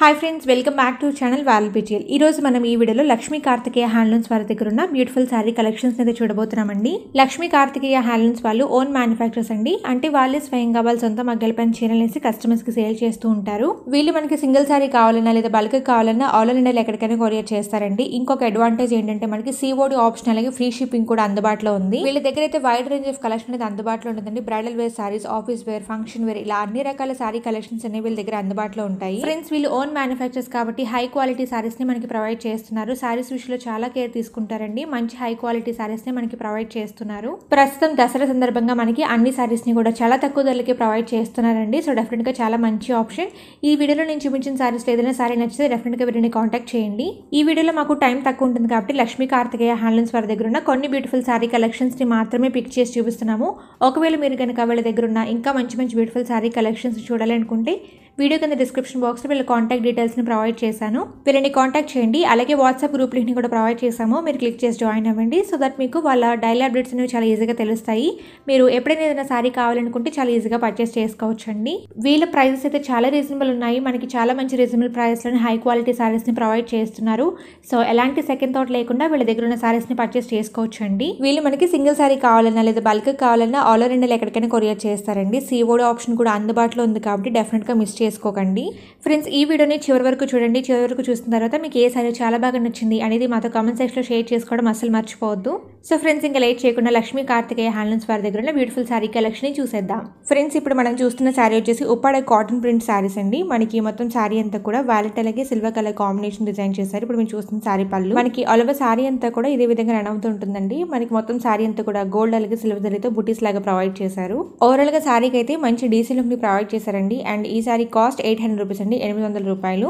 hi friends welcome back to channel ఈ ఈరోజు మనం ఈ వీడియోలో లక్ష్మీ కార్తికేయ హ్యాండ్లూమ్స్ వారి దగ్గర ఉన్న బ్యూటిఫుల్ శారీ కలెక్షన్స్ అయితే చూడబోతున్నామండి లక్ష్మీ కార్తికేయ హ్యాండ్లూమ్స్ వాళ్ళు ఓన్ మ్యానుఫ్యాక్చర్స్ అండి అంటే వాళ్ళే స్వయంగా వాళ్ళు సొంత మగ్గలపైన చీరలు వేసి కస్టమర్స్ కి సేల్ చేస్తూ ఉంటారు వీళ్ళు మనకి సింగిల్ శారీ కావాలన్నా లేదా బల్క్ కావాలన్నా ఆల్ ఓన్ ఇండియాలో ఎక్కడికైనా కొరియర్ చేస్తారండి ఇంకొక అడ్వాంటేజ్ ఏంటంటే మనకి సీఓడి ఆప్షన్ అలాగే ఫ్రీ షిప్పింగ్ కూడా అందుబాటులో ఉంది వీళ్ళ దగ్గర అయితే వైడ్ రేంజ్ ఆఫ్ కలెక్షన్ అనేది అందుబాటులో ఉంటుందండి bridal wear saris office wear function wear ఇలా అన్ని రకాల శారీ కలెక్షన్స్ అనేవి వీళ్ళ దగ్గర అందుబాటులో ఉంటాయి ఫ్రెండ్స్ వీళ్ళు ఓన్ ఓన్ మ్యానుఫ్యాక్చర్స్ కాబట్టి హై క్వాలిటీ శారీస్ని మనకి ప్రొవైడ్ చేస్తున్నారు శారీస్ విషయంలో చాలా కేర్ తీసుకుంటారండి మంచి హై క్వాలిటీ శారీస్ని మనకి ప్రొవైడ్ చేస్తున్నారు ప్రస్తుతం దసరా సందర్భంగా మనకి అన్ని శారీస్ని కూడా చాలా తక్కువ ధరలకి ప్రొవైడ్ చేస్తున్నారండి సో డెఫినెట్గా చాలా మంచి ఆప్షన్ ఈ వీడియోలో నేను చూపించిన శారీస్ ఏదైనా సారీ నచ్చితే డెఫినెట్గా వీరిని కాంటాక్ట్ చేయండి ఈ వీడియోలో మాకు టైం తక్కువ ఉంటుంది కాబట్టి లక్ష్మీ కార్తికేయ హ్యాండ్లూమ్స్ వారి దగ్గర ఉన్న కొన్ని బ్యూటిఫుల్ శారీ కలెక్షన్స్ని మాత్రమే పిక్ చేసి చూపిస్తున్నాము ఒకవేళ మీరు కనుక వీళ్ళ దగ్గర ఉన్న ఇంకా మంచి మంచి బ్యూటిఫుల్ శారీ కలెక్షన్స్ చూడాలనుకుంటే వీడియో కింద డిస్క్రిప్షన్ బాక్స్లో వీళ్ళ కాంటాక్ట్ డీటెయిల్స్ని ప్రొవైడ్ చేశాను వీళ్ళని కాంటాక్ట్ చేయండి అలాగే వాట్సాప్ గ్రూప్ లింక్ని కూడా ప్రొవైడ్ చేశాము మీరు క్లిక్ చేసి జాయిన్ అవ్వండి సో దట్ మీకు వాళ్ళ డైలీ అప్డేట్స్ అనేవి చాలా ఈజీగా తెలుస్తాయి మీరు ఎప్పుడైనా ఏదైనా సారీ కావాలనుకుంటే చాలా ఈజీగా పర్చేస్ చేసుకోవచ్చు అండి వీళ్ళ ప్రైజెస్ అయితే చాలా రీజనబుల్ ఉన్నాయి మనకి చాలా మంచి రీజనబుల్ ప్రైస్లోనే హై క్వాలిటీ ని ప్రొవైడ్ చేస్తున్నారు సో ఎలాంటి సెకండ్ థాట్ లేకుండా వీళ్ళ దగ్గర ఉన్న ని పర్చేస్ చేసుకోవచ్చు అండి వీళ్ళు మనకి సింగిల్ సారీ కావాలన్నా లేదా బల్క్ కావాలన్నా ఆల్ ఓవర్ ఇండియాలో ఎక్కడికైనా కొరియర్ చేస్తారండి సీఓడి ఆప్షన్ కూడా అందుబాటులో ఉంది కాబట్టి డెఫినెట్గా మిస్ చేసుకోకండి ఫ్రెండ్స్ ఈ వీడియోని చివరి వరకు చూడండి చివరి వరకు చూసిన తర్వాత మీకు ఏ సారీ చాలా బాగా నచ్చింది అనేది మాతో కామెంట్ సెక్షన్లో షేర్ చేసుకోవడం అస్సలు మర్చిపోవద్దు సో ఫ్రెండ్స్ ఇంకా లేట్ చేయకుండా లక్ష్మీ కార్తికేయ హ్యాండ్లూమ్స్ వారి దగ్గర ఉన్న బ్యూటిఫుల్ శారీ కలెక్షన్ చూసేద్దాం ఫ్రెండ్స్ ఇప్పుడు మనం చూస్తున్న శారీ వచ్చేసి ఉప్పాడ కాటన్ ప్రింట్ శారీస్ అండి మనకి మొత్తం శారీ అంతా కూడా వ్యాలెట్ అలాగే సిల్వర్ కలర్ కాంబినేషన్ డిజైన్ చేశారు ఇప్పుడు మేము చూస్తున్న శారీ పళ్ళు మనకి అలవ శారీ అంతా కూడా ఇదే విధంగా రన్ అవుతూ ఉంటుందండి మనకి మొత్తం శారీ అంతా కూడా గోల్డ్ అలాగే సిల్వర్ జరితో బుటీస్ లాగా ప్రొవైడ్ చేశారు ఓవరాల్ గా శారీకి అయితే మంచి డీసెంట్ లుక్ ని ప్రొవైడ్ చేశారండి అండ్ ఈ శారీ కాస్ట్ ఎయిట్ హండ్రెడ్ రూపీస్ అండి ఎనిమిది వందల రూపాయలు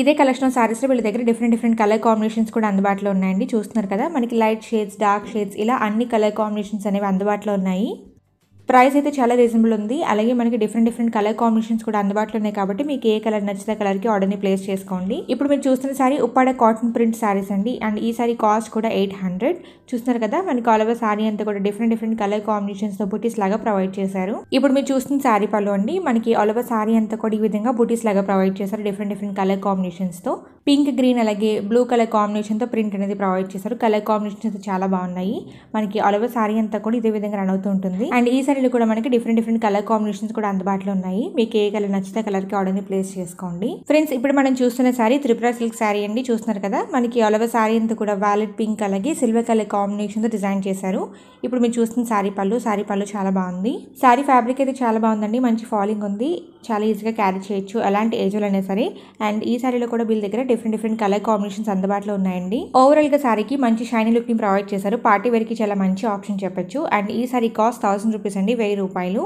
ఇదే కలెక్షన్ శారీస్లో వీళ్ళ దగ్గర డిఫరెంట్ డిఫరెంట్ కలర్ కాంబినేషన్స్ కూడా అందుబాటులో ఉన్నాయండి చూస్తున్నారు కదా మనకి లైట్ షేడ్స్ డార్క్ షేడ్స్ ఇలా అన్ని కలర్ కాంబినేషన్స్ అనేవి అందుబాటులో ఉన్నాయి ప్రైస్ అయితే చాలా రీజనబుల్ ఉంది అలాగే మనకి డిఫరెంట్ డిఫరెంట్ కలర్ కాంబినేషన్స్ కూడా అందుబాటులో ఉన్నాయి కాబట్టి మీకు ఏ కలర్ కి కలర్కి ఆర్డర్ని ప్లేస్ చేసుకోండి ఇప్పుడు మీరు చూస్తున్న సారీ ఉప్పాడ కాటన్ ప్రింట్ సారీస్ అండి అండ్ ఈ సారీ కాస్ట్ కూడా ఎయిట్ హండ్రెడ్ చూస్తున్నారు కదా మనకి ఆల్ ఓవర్ సారీ అంతా కూడా డిఫరెంట్ డిఫరెంట్ కలర్ కాంబినేషన్స్తో బుటీస్ లాగా ప్రొవైడ్ చేశారు ఇప్పుడు మీరు చూస్తున్న సారీ పళ్ళు అండి మనకి ఆల్ ఓవర్ సారీ అంతా కూడా ఈ విధంగా బుటీస్ లాగా ప్రొవైడ్ చేశారు డిఫరెంట్ డిఫరెంట్ కలర్ కాంబినేషన్స్తో పింక్ గ్రీన్ అలాగే బ్లూ కలర్ కాంబినేషన్తో ప్రింట్ అనేది ప్రొవైడ్ చేశారు కలర్ కాంబినేషన్స్ అయితే చాలా బాగున్నాయి మనకి ఆల్ ఓవర్ సారీ అంతా కూడా ఇదే విధంగా రన్ అవుతూ ఉంటుంది అండ్ ఈ సారీలో కూడా మనకి డిఫరెంట్ డిఫరెంట్ కలర్ కాంబినేషన్స్ కూడా అందుబాటులో ఉన్నాయి మీకు ఏ కలర్ నచ్చితే కలర్కి ఆర్డర్ని ప్లేస్ చేసుకోండి ఫ్రెండ్స్ ఇప్పుడు మనం చూస్తున్న సారీ త్రిపుర సిల్క్ శారీ అండి చూస్తున్నారు కదా మనకి ఆల్ ఓవర్ సారీ అంతా కూడా వ్యాలెట్ పింక్ అలాగే సిల్వర్ కలర్ కాంబినేషన్తో డిజైన్ చేశారు ఇప్పుడు మీరు చూస్తున్న సారీ పళ్ళు సారీ పళ్ళు చాలా బాగుంది సారీ ఫ్యాబ్రిక్ అయితే చాలా బాగుందండి మంచి ఫాలింగ్ ఉంది చాలా ఈజీగా క్యారీ చేయొచ్చు ఎలాంటి ఏజ్ అయినా సరే అండ్ ఈ సారీలో కూడా వీళ్ళ దగ్గర డిఫరెంట్ డిఫరెంట్ కలర్ కాంబినేషన్స్ అందుబాటులో ఉన్నాయండి గా సారీకి మంచి షైనీ ని ప్రొవైడ్ చేశారు పార్టీ కి చాలా మంచి ఆప్షన్ చెప్పొచ్చు అండ్ ఈ సారీ కాస్ట్ థౌసండ్ రూపీస్ అండి వెయ్యి రూపాయలు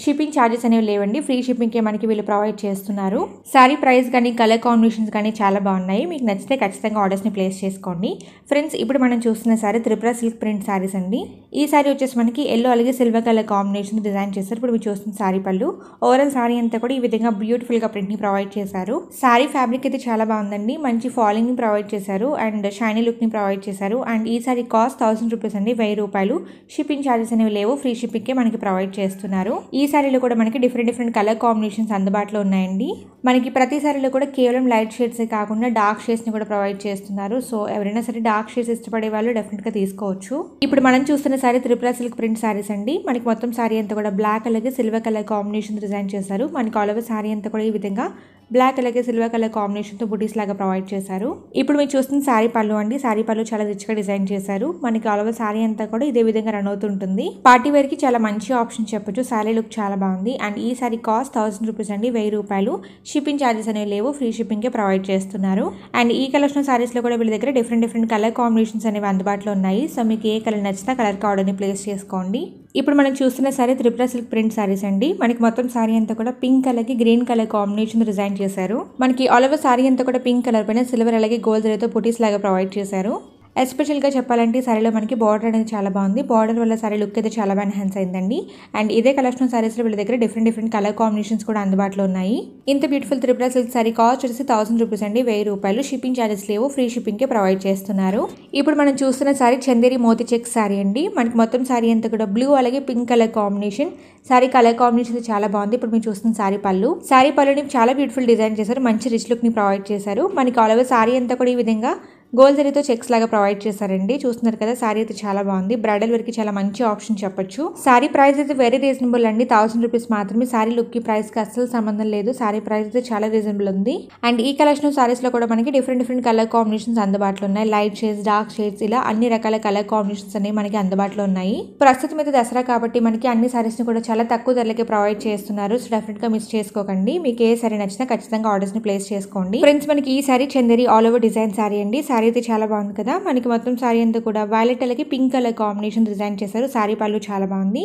షిప్పింగ్ ఛార్జెస్ అనేవి లేవండి ఫ్రీ షిప్పింగ్కే మనకి వీళ్ళు ప్రొవైడ్ చేస్తున్నారు సారీ ప్రైస్ కానీ కలర్ కాంబినేషన్స్ కానీ చాలా బాగున్నాయి మీకు నచ్చితే ఖచ్చితంగా ఆర్డర్స్ని ప్లేస్ చేసుకోండి ఫ్రెండ్స్ ఇప్పుడు మనం చూస్తున్న సారీ త్రిపుర సిల్క్ ప్రింట్ సారీస్ అండి ఈ సారీ వచ్చేసి మనకి ఎల్లో అలాగే సిల్వర్ కలర్ కాంబినేషన్ డిజైన్ చేస్తారు ఇప్పుడు మీరు చూస్తున్న సారీ పళ్ళు ఓవరాల్ సారీ అంతా కూడా ఈ విధంగా బ్యూటిఫుల్గా ప్రింట్ని ప్రొవైడ్ చేశారు సారీ ఫ్యాబ్రిక్ అయితే చాలా బాగుందండి మంచి ఫాలింగ్ని ప్రొవైడ్ చేశారు అండ్ షైనీ లుక్ని ప్రొవైడ్ చేశారు అండ్ ఈ సారీ కాస్ట్ థౌసండ్ రూపీస్ అండి వెయ్యి రూపాయలు షిప్పింగ్ ఛార్జెస్ అనేవి లేవు ఫ్రీ షిప్పింగ్కే మనకి ప్రొవైడ్ చేస్తున్నారు ఈ శారీలో కూడా మనకి డిఫరెంట్ డిఫరెంట్ కలర్ కాంబినేషన్స్ అందుబాటులో ఉన్నాయండి మనకి ప్రతి శారీలో కూడా కేవలం లైట్ షేడ్స్ కాకుండా డార్క్ షేడ్స్ని కూడా ప్రొవైడ్ చేస్తున్నారు సో ఎవరైనా సరే డార్క్ షేడ్స్ ఇష్టపడే వాళ్ళు డెఫినెట్గా తీసుకోవచ్చు ఇప్పుడు మనం చూస్తున్న శారీ త్రిపుల సిల్క్ ప్రింట్ శారీస్ అండి మనకి మొత్తం శారీ అంతా కూడా బ్లాక్ అలాగే సిల్వర్ కలర్ కాంబినేషన్ డిజైన్ చేశారు మనకి ఆల్ ఓవర్ శారీ అంతా కూడా ఈ విధంగా బ్లాక్ అలాగే సిల్వర్ కలర్ కాంబినేషన్తో బుటీస్ లాగా ప్రొవైడ్ చేశారు ఇప్పుడు మీరు చూస్తున్న శారీ పళ్ళు అండి శారీ పళ్ళు చాలా రిచ్గా డిజైన్ చేశారు మనకి ఆల్ ఓవర్ శారీ అంతా కూడా ఇదే విధంగా రన్ అవుతుంటుంది పార్టీ వేర్కి చాలా మంచి ఆప్షన్ చెప్పచ్చు శారీ లుక్ చాలా బాగుంది అండ్ ఈ శారీ కాస్ట్ థౌసండ్ రూపీస్ అండి వెయ్యి రూపాయలు షిప్పింగ్ ఛార్జెస్ అనేవి లేవు ఫ్రీ షిప్పింగ్కే ప్రొవైడ్ చేస్తున్నారు అండ్ ఈ సారీస్ శారీస్లో కూడా వీళ్ళ దగ్గర డిఫరెంట్ డిఫరెంట్ కలర్ కాంబినేషన్స్ అనేవి అందుబాటులో ఉన్నాయి సో మీకు ఏ కలర్ నచ్చినా కలర్ కార్డ్ ప్లేస్ చేసుకోండి ఇప్పుడు మనం చూస్తున్న సారీ త్రిపుర సిల్క్ ప్రింట్ సారీస్ అండి మనకి మొత్తం సారీ అంతా కూడా పింక్ కలర్ కి గ్రీన్ కలర్ కాంబినేషన్ డిజైన్ చేశారు మనకి ఆల్ ఓవర్ సారీ అంతా కూడా పింక్ కలర్ పైన సిల్వర్ అలాగే గోల్డ్ జరితో పుటీస్ లాగా ప్రొవైడ్ చేశారు ఎస్పెషల్గా చెప్పాలంటే సారీలో మనకి బార్డర్ అనేది చాలా బాగుంది బార్డర్ వల్ల సారీ లుక్ అయితే చాలా బాగా ఎన్హాన్స్ అయిందండి అండ్ ఇదే కలెక్షన్ సారీస్లో వీళ్ళ దగ్గర డిఫరెంట్ డిఫరెంట్ కలర్ కాంబినేషన్స్ కూడా అందుబాటులో ఉన్నాయి ఇంత beautiful Tripura silk sari cost వచ్చేసి థౌసండ్ రూపీస్ అండి వెయ్యి రూపాయలు షిప్పింగ్ ఛార్జెస్ లేవు ఫ్రీ షిప్పింగ్కే ప్రొవైడ్ చేస్తున్నారు ఇప్పుడు మనం చూస్తున్న సారీ చందేరి మోతి చెక్ సారీ అండి మనకి మొత్తం సారీ అంతా కూడా బ్లూ అలాగే pink colour combination sari colour combination చాలా బాగుంది ఇప్పుడు మీరు చూస్తున్న సారీ పళ్ళు సారీ పళ్ళుని చాలా బ్యూటిఫుల్ డిజైన్ చేశారు మంచి రిచ్ లుక్ని ప్రొవైడ్ చేశారు మనకి ఆల్ ఓవర్ సారీ అంతా కూడా ఈ విధంగా గోల్ జరితో చెక్స్ లాగా ప్రొవైడ్ చేశారండి చూస్తున్నారు కదా శారీ అయితే చాలా బాగుంది బ్రైడల్ వేర్కి చాలా మంచి ఆప్షన్ చెప్పొచ్చు శారీ ప్రైస్ అయితే వెరీ రీజనబుల్ అండి థౌసండ్ రూపీస్ మాత్రమే శారీ లుక్ కి ప్రైస్ కి అస్సలు సంబంధం లేదు శారీ ప్రైస్ అయితే చాలా రీజనబుల్ ఉంది అండ్ ఈ కలెక్షన్ సారీస్ లో కూడా మనకి డిఫరెంట్ డిఫరెంట్ కలర్ కాంబినేషన్స్ అందుబాటులో ఉన్నాయి లైట్ షేడ్స్ డార్క్ షేడ్స్ ఇలా అన్ని రకాల కలర్ కాంబినేషన్స్ అనేవి మనకి అందుబాటులో ఉన్నాయి ప్రస్తుతం అయితే దసరా కాబట్టి మనకి అన్ని సారీస్ ని కూడా చాలా తక్కువ ధరలకే ప్రొవైడ్ చేస్తున్నారు సో డెఫినెట్ గా మిస్ చేసుకోకండి మీకు ఏ సారీ నచ్చినా ఖచ్చితంగా ఆర్డర్స్ ని ప్లేస్ చేసుకోండి ఫ్రెండ్స్ మనకి ఈ sari Chanderi all over design sari అండి సారీ శారీ అయితే చాలా బాగుంది కదా మనకి మొత్తం శారీ అంతా కూడా వైలెట్ అలాగే పింక్ కలర్ కాంబినేషన్ డిజైన్ చేశారు శారీ పళ్ళు చాలా బాగుంది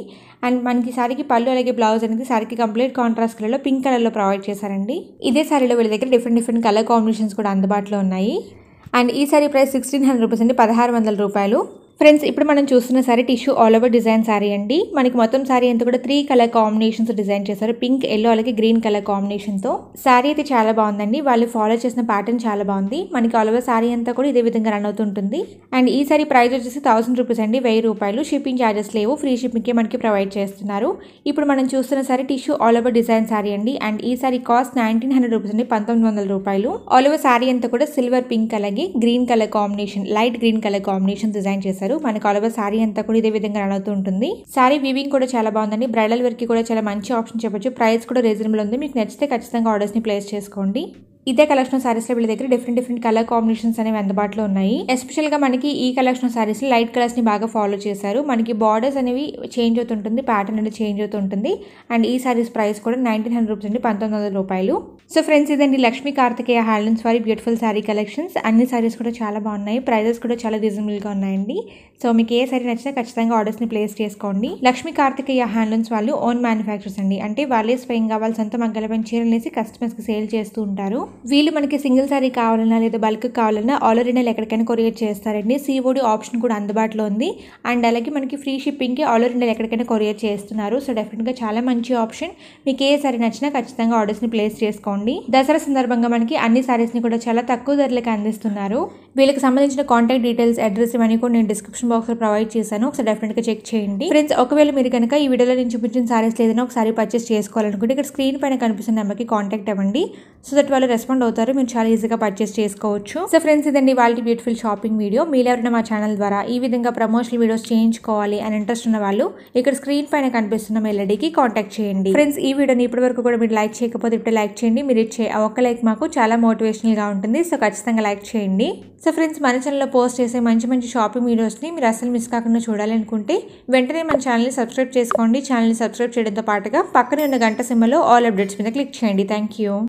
అండ్ మనకి శారీకి పళ్ళు అలాగే బ్లౌజ్ అనేది శారీకి కంప్లీట్ కాంట్రాస్ట్ కలర్లో పింక్ కలర్లో ప్రొవైడ్ చేశారండి ఇదే శారీలో వీళ్ళ దగ్గర డిఫరెంట్ డిఫరెంట్ కలర్ కాంబినేషన్స్ కూడా అందుబాటులో ఉన్నాయి అండ్ ఈ sari price sixteen hundred rupees అండి పదహారు వందల రూపాయలు ఫ్రెండ్స్ ఇప్పుడు మనం చూస్తున్న sari tissue all over design sari అండి మనకి మొత్తం సారీ అంతా కూడా త్రీ కలర్ కాంబినేషన్స్ డిజైన్ చేశారు పింక్ ఎల్లో అలాగే గ్రీన్ కలర్ కాంబినేషన్తో సారీ అయితే చాలా బాగుందండి వాళ్ళు ఫాలో చేసిన ప్యాటర్న్ చాలా బాగుంది మనకి ఆల్ ఓవర్ సారీ అంతా కూడా ఇదే విధంగా రన్ అవుతుంటుంది అండ్ ఈ సారీ ప్రైస్ వచ్చేసి థౌసండ్ రూపీస్ అండి వెయ్యి రూపాయలు షిప్పింగ్ ఛార్జెస్ లేవు ఫ్రీ షిప్పింగ్కే మనకి ప్రొవైడ్ చేస్తున్నారు ఇప్పుడు మనం చూస్తున్న sari tissue all over design sari అండి అండ్ ఈ sari cost nineteen hundred rupees అండి పంతొమ్మిది వందల రూపాయలు ఆల్ ఓవర్ సారీ అంతా కూడా సిల్వర్ పింక్ అలాగే green colour combination light green colour combination design చేశారు చేశారు మనకు ఆల్ ఓవర్ శారీ అంతా కూడా ఇదే విధంగా రన్ అవుతూ ఉంటుంది శారీ వివింగ్ కూడా చాలా బాగుందండి బ్రైడల్ వర్క్ కూడా చాలా మంచి ఆప్షన్ చెప్పొచ్చు ప్రైస్ కూడా రీజనబుల్ ఉంది మీకు నచ్చితే ఖచ్చితంగా ఆర్డర్స్ ని ప్లేస్ చేసుకోండి ఇదే కలెక్షన్ సారీస్లో వీళ్ళ దగ్గర డిఫరెంట్ డిఫరెంట్ కలర్ కాంబినేషన్స్ అనేవి అందుబాటులో ఉన్నాయి ఎస్పెషల్గా మనకి ఈ కలెక్షన్ సారీస్ లైట్ కలర్స్ని బాగా ఫాలో చేశారు మనకి బార్డర్స్ అనేవి చేంజ్ అవుతుంటుంది ప్యాటర్న్ అనేది చేంజ్ అవుతుంటుంది అండ్ ఈ సారీస్ ప్రైస్ కూడా నైన్టీన్ హండ్రెడ్ రూపీస్ అండి పంతొమ్మిది వందల రూపాయలు సో ఫ్రెండ్స్ ఇదండి లక్ష్మీ కార్తికేయ హ్యాండ్స్ వారి బ్యూటిఫుల్ సారీ కలెక్షన్స్ అన్ని సారీస్ కూడా చాలా బాగున్నాయి ప్రైజెస్ కూడా చాలా రీజనబుల్గా ఉన్నాయండి సో మీకు ఏ సారీ నచ్చినా ఖచ్చితంగా ఆర్డర్స్ని ప్లేస్ చేసుకోండి లక్ష్మీ కార్తికేయ హ్యాండ్లూమ్స్ వాళ్ళు ఓన్ మ్యానుఫ్యాక్చర్స్ అండి అంటే వాళ్ళే స్వయంగా వాళ్ళ సొంత మగ్గలపై చీరలు వేసి కస్టమర్స్కి సేల్ చేస్తూ ఉంటారు వీళ్ళు మనకి సింగిల్ శారీ కావాలన్నా లేదా బల్క్ కావాలన్నా ఆల్ ఓవర్ ఇండియాలో ఎక్కడికైనా కొరియర్ చేస్తారండి సిఓడి ఆప్షన్ కూడా అందుబాటులో ఉంది అండ్ అలాగే మనకి ఫ్రీ షిప్పింగ్కి ఆల్ ఓవర్ ఇండియాలో ఎక్కడికైనా కొరియర్ చేస్తున్నారు సో డెఫినెట్గా చాలా మంచి ఆప్షన్ మీకు ఏ సారీ నచ్చినా ఖచ్చితంగా ఆర్డర్స్ని ప్లేస్ చేసుకోండి దసరా సందర్భంగా మనకి అన్ని సారీస్ని కూడా చాలా తక్కువ ధరలకు అందిస్తున్నారు వీళ్ళకి సంబంధించిన కాంటాక్ట్ డీటెయిల్స్ అడ్రస్ ఇవన్నీ కూడా నేను డిస్క్రిప్షన్ బాక్స్లో ప్రొవైడ్ చేశాను ఒకసారి డెఫినెట్గా చెక్ చేయండి ఫ్రెండ్స్ ఒకవేళ మీరు కనుక ఈ వీడియోలో నేను చూపించిన సారీస్ ఏదైనా ఒకసారి పర్చేస్ చేసుకోవాలనుకుంటే ఇక్కడ స్క్రీన్ పైన కనిపిస్తున్న నెంబర్కి కాంటాక్ట్ అవ్వండి సో దట్ వాళ్ళు రెస్పాండ్ అవుతారు మీరు చాలా ఈజీగా పర్చేస్ చేసుకోవచ్చు సో ఫ్రెండ్స్ ఇదండి వాళ్ళ బ్యూటిఫుల్ షాపింగ్ వీడియో మీరెవరైనా మా ఛానల్ ద్వారా ఈ విధంగా ప్రమోషనల్ వీడియోస్ చేయించుకోవాలి అని ఇంట్రెస్ట్ ఉన్న వాళ్ళు ఇక్కడ స్క్రీన్ పైన కనిపిస్తున్న మెల్లడీకి కాంటాక్ట్ చేయండి ఫ్రెండ్స్ ఈ వీడియోని ఇప్పటి వరకు కూడా మీరు లైక్ చేయకపోతే ఇప్పుడు లైక్ చేయండి మీరు ఇచ్చే ఒక్క లైక్ మాకు చాలా మోటివేషనల్గా ఉంటుంది సో ఖచ్చితంగా లైక్ చేయండి సో ఫ్రెండ్స్ మన లో పోస్ట్ చేసే మంచి మంచి షాపింగ్ వీడియోస్ని మీరు అసలు మిస్ కాకుండా చూడాలనుకుంటే వెంటనే మన ఛానల్ని సబ్స్క్రైబ్ చేసుకోండి ఛానల్ని సబ్స్క్రైబ్ చేయడంతో పాటుగా పక్కనే ఉన్న గంట సిమ్మలో ఆల్ అప్డేట్స్ మీద క్లిక్ చేయండి థ్యాంక్ యూ